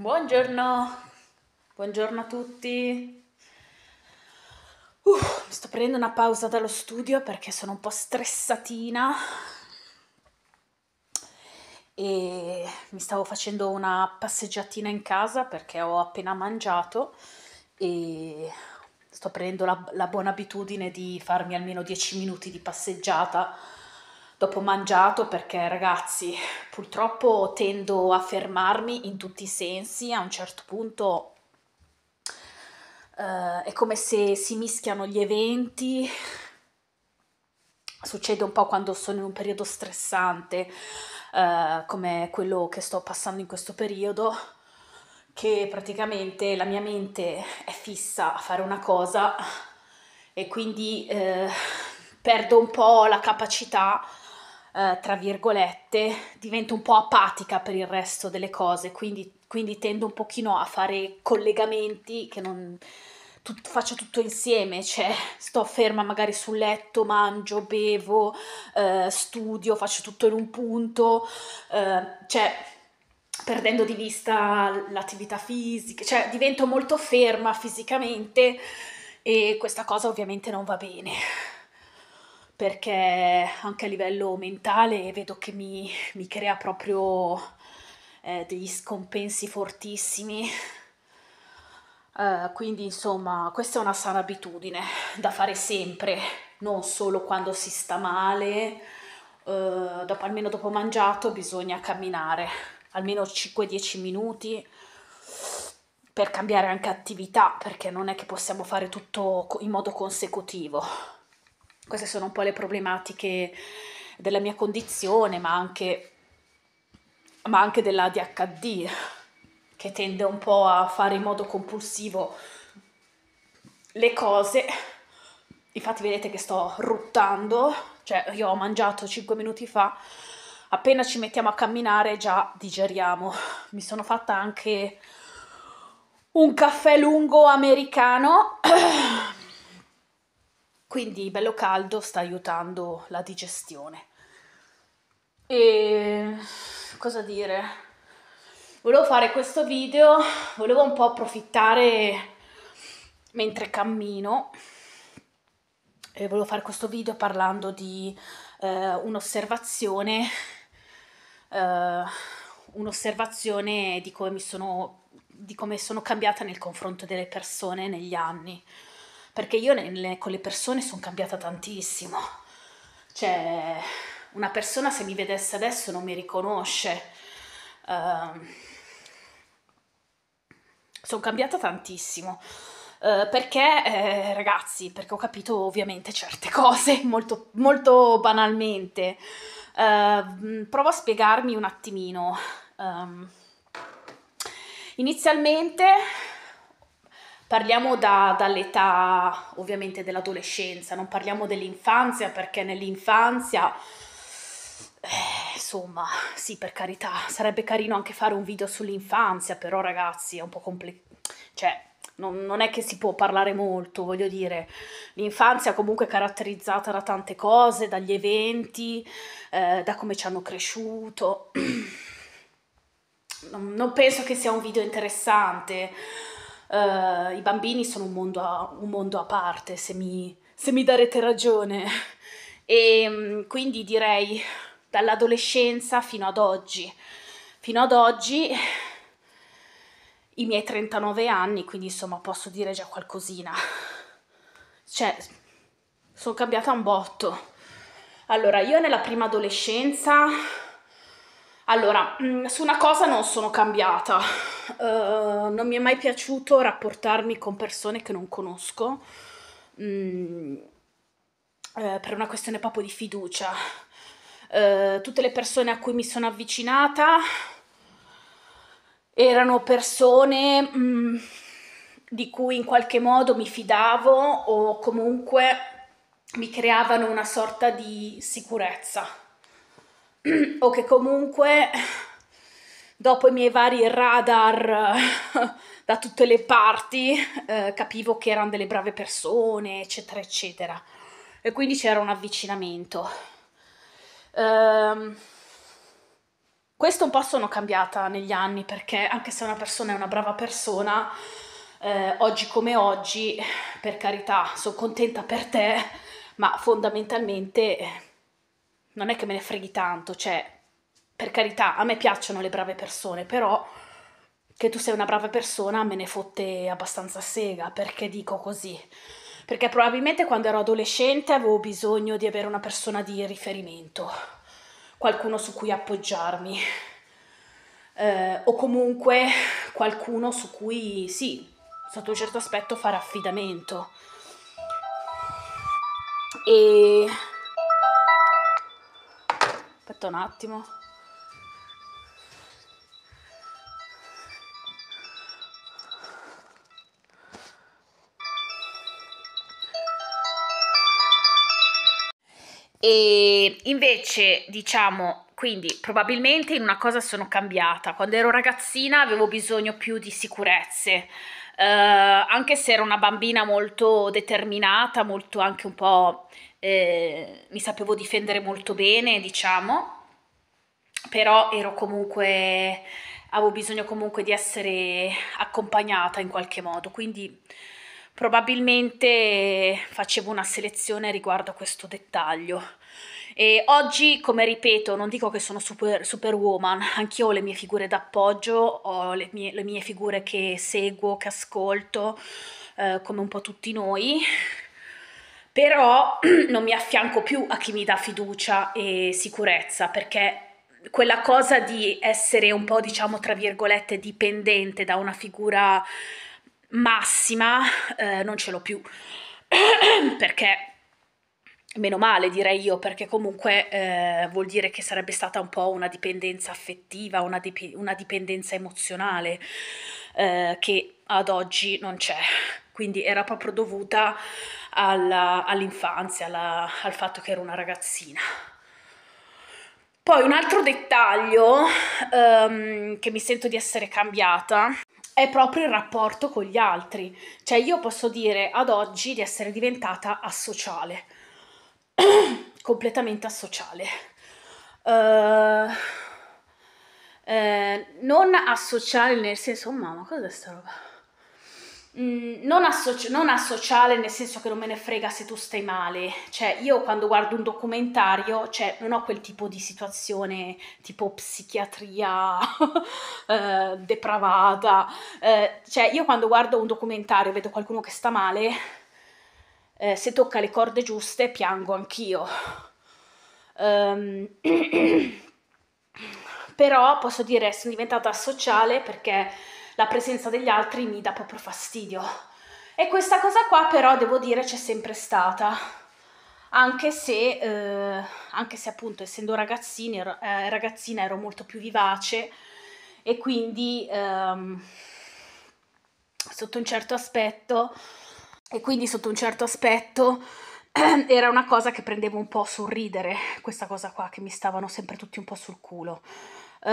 Buongiorno, buongiorno a tutti. Uh, mi sto prendendo una pausa dallo studio perché sono un po' stressatina e mi stavo facendo una passeggiatina in casa perché ho appena mangiato e sto prendendo la, la buona abitudine di farmi almeno 10 minuti di passeggiata dopo mangiato perché ragazzi purtroppo tendo a fermarmi in tutti i sensi, a un certo punto eh, è come se si mischiano gli eventi, succede un po' quando sono in un periodo stressante eh, come quello che sto passando in questo periodo che praticamente la mia mente è fissa a fare una cosa e quindi eh, perdo un po' la capacità eh, tra virgolette, divento un po' apatica per il resto delle cose, quindi, quindi tendo un pochino a fare collegamenti che non... Tut, faccio tutto insieme, cioè sto ferma magari sul letto, mangio, bevo, eh, studio, faccio tutto in un punto, eh, cioè perdendo di vista l'attività fisica, cioè divento molto ferma fisicamente e questa cosa ovviamente non va bene perché anche a livello mentale vedo che mi, mi crea proprio eh, degli scompensi fortissimi. Uh, quindi insomma questa è una sana abitudine da fare sempre, non solo quando si sta male, uh, dopo, almeno dopo mangiato bisogna camminare almeno 5-10 minuti per cambiare anche attività perché non è che possiamo fare tutto in modo consecutivo. Queste sono un po' le problematiche della mia condizione, ma anche, ma anche dell'ADHD, che tende un po' a fare in modo compulsivo le cose. Infatti vedete che sto ruttando, cioè io ho mangiato 5 minuti fa, appena ci mettiamo a camminare già digeriamo. Mi sono fatta anche un caffè lungo americano quindi bello caldo sta aiutando la digestione. E cosa dire? Volevo fare questo video, volevo un po' approfittare mentre cammino e volevo fare questo video parlando di eh, un'osservazione, eh, un'osservazione di come mi sono, di come sono cambiata nel confronto delle persone negli anni perché io nelle, con le persone sono cambiata tantissimo. Cioè, una persona se mi vedesse adesso non mi riconosce. Uh, ehm, sono cambiata tantissimo. Uh, perché, eh, ragazzi, perché ho capito ovviamente certe cose molto, molto banalmente. Uh, provo a spiegarmi un attimino. Um, inizialmente Parliamo da, dall'età ovviamente dell'adolescenza, non parliamo dell'infanzia perché nell'infanzia, eh, insomma, sì per carità, sarebbe carino anche fare un video sull'infanzia, però ragazzi è un po' complicato, cioè non, non, è che si può parlare molto, voglio dire, l'infanzia comunque è caratterizzata da tante cose, dagli eventi, eh, da come ci hanno cresciuto. non, non penso che sia un video interessante uh, i bambini sono un mondo a, un mondo a parte, se mi, se mi darete ragione. E ehm, quindi direi dall'adolescenza fino ad oggi. Fino ad oggi i miei 39 anni, quindi insomma posso dire già qualcosina. Cioè, sono cambiata un botto. Allora, io nella prima adolescenza allora, mm, su una cosa non sono cambiata, uh, non mi è mai piaciuto rapportarmi con persone che non conosco, mm, eh, per una questione proprio di fiducia. Uh, tutte le persone a cui mi sono avvicinata erano persone mm, di cui in qualche modo mi fidavo o comunque mi creavano una sorta di sicurezza o che comunque dopo i miei vari radar da tutte le parti eh, capivo che erano delle brave persone, eccetera, eccetera. E quindi c'era un avvicinamento. Ehm, questo un po' sono cambiata negli anni perché anche se una persona è una brava persona, eh, oggi come oggi, per carità, sono contenta per te, ma fondamentalmente non è che me ne freghi tanto, cioè, per carità, a me piacciono le brave persone, però che tu sei una brava persona me ne fotte abbastanza sega, perché dico così? Perché probabilmente quando ero adolescente avevo bisogno di avere una persona di riferimento, qualcuno su cui appoggiarmi, eh, o comunque qualcuno su cui, sì, sotto un certo aspetto fare affidamento. E Aspetta un attimo. E invece, diciamo, quindi probabilmente in una cosa sono cambiata. Quando ero ragazzina avevo bisogno più di sicurezze eh, anche se ero una bambina molto determinata, molto anche un po'... Eh, mi sapevo difendere molto bene, diciamo, però ero comunque... avevo bisogno comunque di essere accompagnata in qualche modo, quindi probabilmente facevo una selezione riguardo a questo dettaglio. E oggi, come ripeto, non dico che sono super, superwoman, anch'io ho le mie figure d'appoggio, ho le mie, le mie, figure che seguo, che ascolto, eh, come un po' tutti noi, però non mi affianco più a chi mi dà fiducia e sicurezza, perché quella cosa di essere un po', diciamo, tra virgolette, dipendente da una figura massima, eh, non ce l'ho più, perché Meno male direi io, perché comunque eh, vuol dire che sarebbe stata un po' una dipendenza affettiva, una, dip- una dipendenza emozionale eh, che ad oggi non c'è. Quindi era proprio dovuta alla, all'infanzia, alla, al fatto che era una ragazzina. Poi un altro dettaglio um, che mi sento di essere cambiata è proprio il rapporto con gli altri. Cioè io posso dire ad oggi di essere diventata asociale completamente asociale. Uh, eh, non asociale nel senso, oh mamma, cos'è sta roba? Mm, non, associ- non asociale nel senso che non me ne frega se tu stai male, cioè io quando guardo un documentario, cioè non ho quel tipo di situazione tipo psichiatria eh, depravata, eh, cioè io quando guardo un documentario e vedo qualcuno che sta male, eh, se tocca le corde giuste piango anch'io. Um, però posso dire che sono diventata sociale perché la presenza degli altri mi dà proprio fastidio. E questa cosa qua però devo dire c'è sempre stata, anche se, eh, anche se appunto essendo ragazzini, eh, ragazzina ero molto più vivace e quindi ehm, sotto un certo aspetto e quindi sotto un certo aspetto era una cosa che prendevo un po' a sorridere, questa cosa qua che mi stavano sempre tutti un po' sul culo. Eh,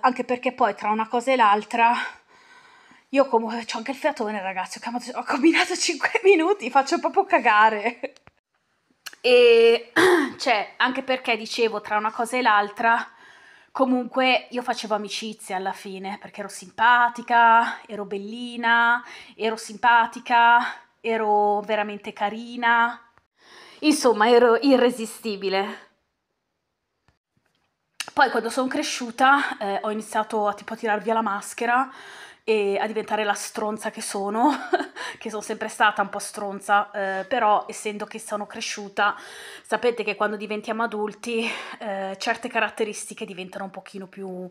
anche perché poi tra una cosa e l'altra io comunque ho anche il fiatone ragazzi, ho combinato 5 minuti, faccio proprio cagare. E cioè, anche perché dicevo tra una cosa e l'altra, comunque io facevo amicizia alla fine, perché ero simpatica, ero bellina, ero simpatica, ero veramente carina, insomma ero irresistibile. Poi quando sono cresciuta eh, ho iniziato a tipo a tirar via la maschera e a diventare la stronza che sono, che sono sempre stata un po' stronza, eh, però essendo che sono cresciuta, sapete che quando diventiamo adulti eh, certe caratteristiche diventano un pochino più...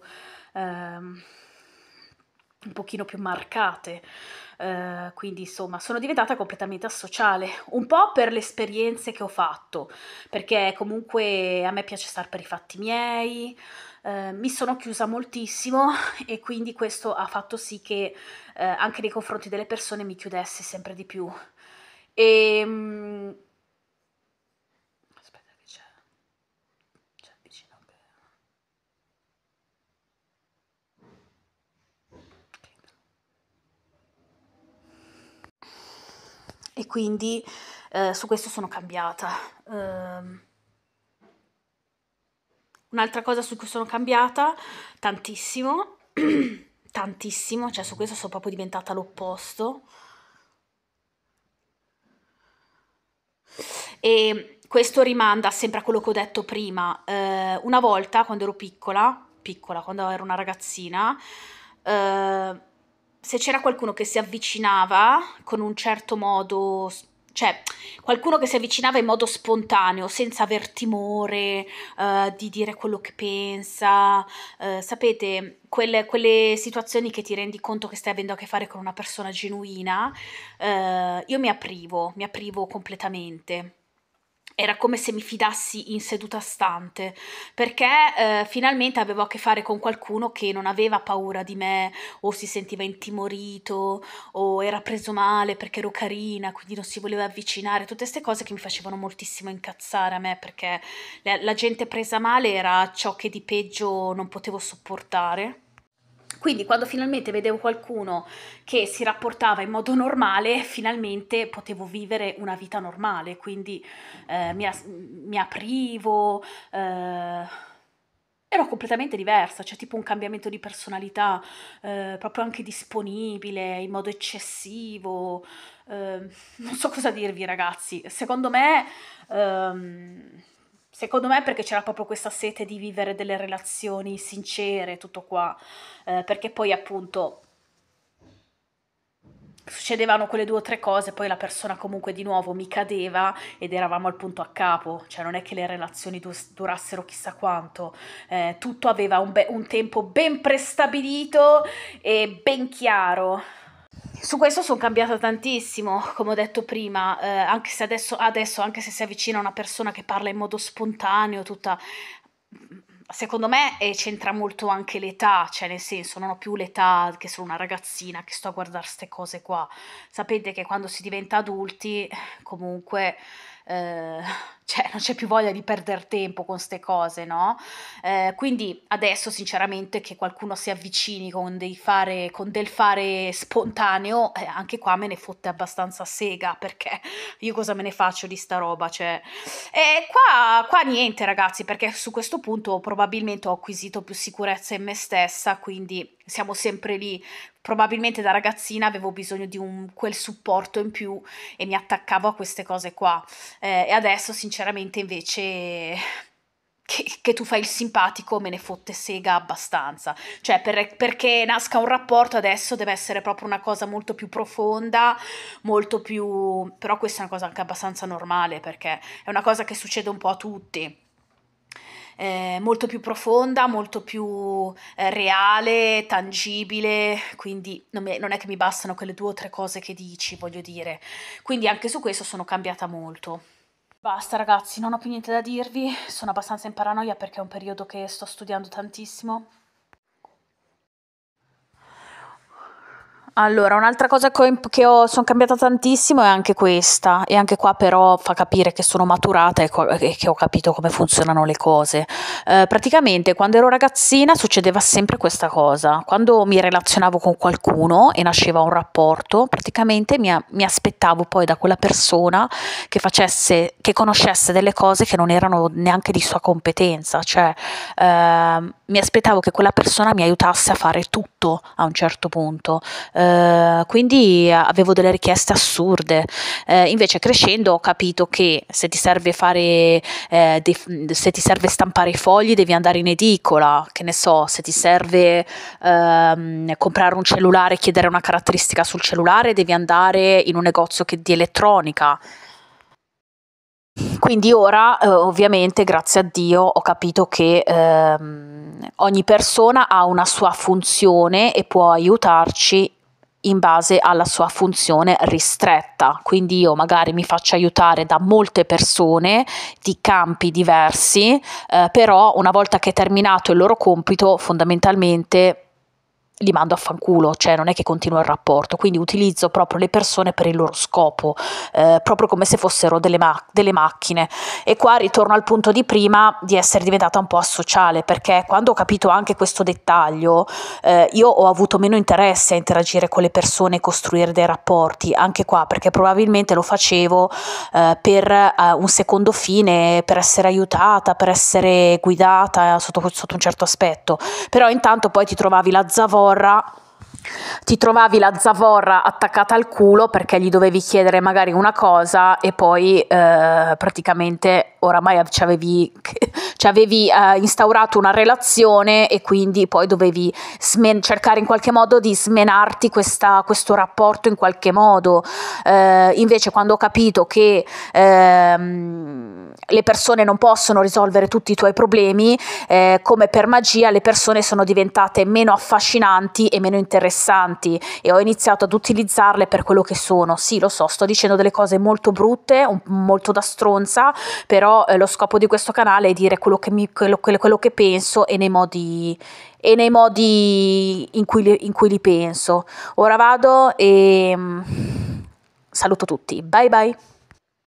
Ehm, un pochino più marcate, eh, quindi insomma sono diventata completamente asociale, un po' per le esperienze che ho fatto, perché comunque a me piace stare per i fatti miei, eh, mi sono chiusa moltissimo e quindi questo ha fatto sì che eh, anche nei confronti delle persone mi chiudessi sempre di più. E, ehm, e quindi eh, su questo sono cambiata. Um, un'altra cosa su cui sono cambiata tantissimo, tantissimo, cioè su questo sono proprio diventata l'opposto. E questo rimanda sempre a quello che ho detto prima. Eh, una volta quando ero piccola, piccola, quando ero una ragazzina, eh, se c'era qualcuno che si avvicinava con un certo modo, cioè qualcuno che si avvicinava in modo spontaneo, senza aver timore uh, di dire quello che pensa, uh, sapete, quelle, quelle, situazioni che ti rendi conto che stai avendo a che fare con una persona genuina, uh, io mi aprivo, mi aprivo completamente era come se mi fidassi in seduta stante, perché eh, finalmente avevo a che fare con qualcuno che non aveva paura di me o si sentiva intimorito o era preso male perché ero carina, quindi non si voleva avvicinare, tutte queste cose che mi facevano moltissimo incazzare a me perché la, la gente presa male era ciò che di peggio non potevo sopportare quindi quando finalmente vedevo qualcuno che si rapportava in modo normale, finalmente potevo vivere una vita normale, quindi eh, mi, mi, aprivo, eh, ero completamente diversa, cioè tipo un cambiamento di personalità, eh, proprio anche disponibile, in modo eccessivo, eh, non so cosa dirvi ragazzi, secondo me... Ehm, Secondo me perché c'era proprio questa sete di vivere delle relazioni sincere, tutto qua, eh, perché poi appunto succedevano quelle due o tre cose, poi la persona comunque di nuovo mi cadeva ed eravamo al punto a capo, cioè non è che le relazioni durassero chissà quanto, eh, tutto aveva un, be- un tempo ben prestabilito e ben chiaro su questo sono cambiata tantissimo, come ho detto prima, eh, anche se adesso, adesso, anche se si avvicina una persona che parla in modo spontaneo, tutta... Secondo me eh, c'entra molto anche l'età, cioè nel senso non ho più l'età che sono una ragazzina che sto a guardare queste cose qua. Sapete che quando si diventa adulti comunque eh, cioè non c'è più voglia di perdere tempo con queste cose, no? Eh, quindi adesso sinceramente che qualcuno si avvicini con, dei fare, con del fare spontaneo, eh, anche qua me ne fotte abbastanza sega perché io cosa me ne faccio di sta roba? Cioè, e qua, qua niente ragazzi perché su questo punto probabilmente ho acquisito più sicurezza in me stessa, quindi siamo sempre lì probabilmente da ragazzina avevo bisogno di un, quel supporto in più e mi attaccavo a queste cose qua. Eh, e adesso, sinceramente, invece. Che, che, tu fai il simpatico me ne fotte sega abbastanza. Cioè, per, perché nasca un rapporto adesso deve essere proprio una cosa molto più profonda, molto più. però questa è una cosa anche abbastanza normale, perché è una cosa che succede un po' a tutti eh, molto più profonda, molto più eh, reale, tangibile, quindi non, mi, non, è che mi bastano quelle due o tre cose che dici, voglio dire. Quindi anche su questo sono cambiata molto. Basta ragazzi, non ho più niente da dirvi, sono abbastanza in paranoia perché è un periodo che sto studiando tantissimo Allora, un'altra cosa che ho, sono cambiata tantissimo è anche questa, e anche qua però fa capire che sono maturata e, e che ho capito come funzionano le cose. Eh, praticamente quando ero ragazzina succedeva sempre questa cosa, quando mi relazionavo con qualcuno e nasceva un rapporto, praticamente mi, mi aspettavo poi da quella persona che, facesse, che conoscesse delle cose che non erano neanche di sua competenza, cioè eh, mi aspettavo che quella persona mi aiutasse a fare tutto a un certo punto. Eh, eh, quindi avevo delle richieste assurde. Eh, invece crescendo ho capito che se ti serve fare, eh, dei, se ti serve stampare i fogli devi andare in edicola, che ne so, se ti serve ehm, comprare un cellulare e chiedere una caratteristica sul cellulare devi andare in un negozio che, di elettronica. Quindi ora eh, ovviamente grazie a Dio ho capito che ehm, ogni persona ha una sua funzione e può aiutarci in base alla sua funzione ristretta, quindi io magari mi faccio aiutare da molte persone di campi diversi, eh, però una volta che è terminato il loro compito fondamentalmente li mando a fanculo, cioè non è che continuo il rapporto, quindi utilizzo proprio le persone per il loro scopo, eh, proprio come se fossero delle, ma- delle, macchine. E qua ritorno al punto di prima di essere diventata un po' asociale, perché quando ho capito anche questo dettaglio, eh, io ho avuto meno interesse a interagire con le persone e costruire dei rapporti, anche qua, perché probabilmente lo facevo eh, per eh, un secondo fine, per essere aiutata, per essere guidata sotto, sotto un certo aspetto, però intanto poi ti trovavi la zavorra ¡Gracias! ti trovavi la zavorra attaccata al culo perché gli dovevi chiedere magari una cosa e poi eh, praticamente oramai ci avevi, ci avevi eh, instaurato una relazione e quindi poi dovevi smen- cercare in qualche modo di smenarti questa, questo rapporto in qualche modo. Eh, invece quando ho capito che ehm, le persone non possono risolvere tutti i tuoi problemi, eh, come per magia le persone sono diventate meno affascinanti e meno interessanti interessanti e ho iniziato ad utilizzarle per quello che sono. Sì, lo so, sto dicendo delle cose molto brutte, un, molto da stronza, però eh, lo scopo di questo canale è dire quello che, mi, quello, quello, quello che penso e nei modi e nei modi in cui, li, in cui li penso. Ora vado e mm, saluto tutti. Bye bye.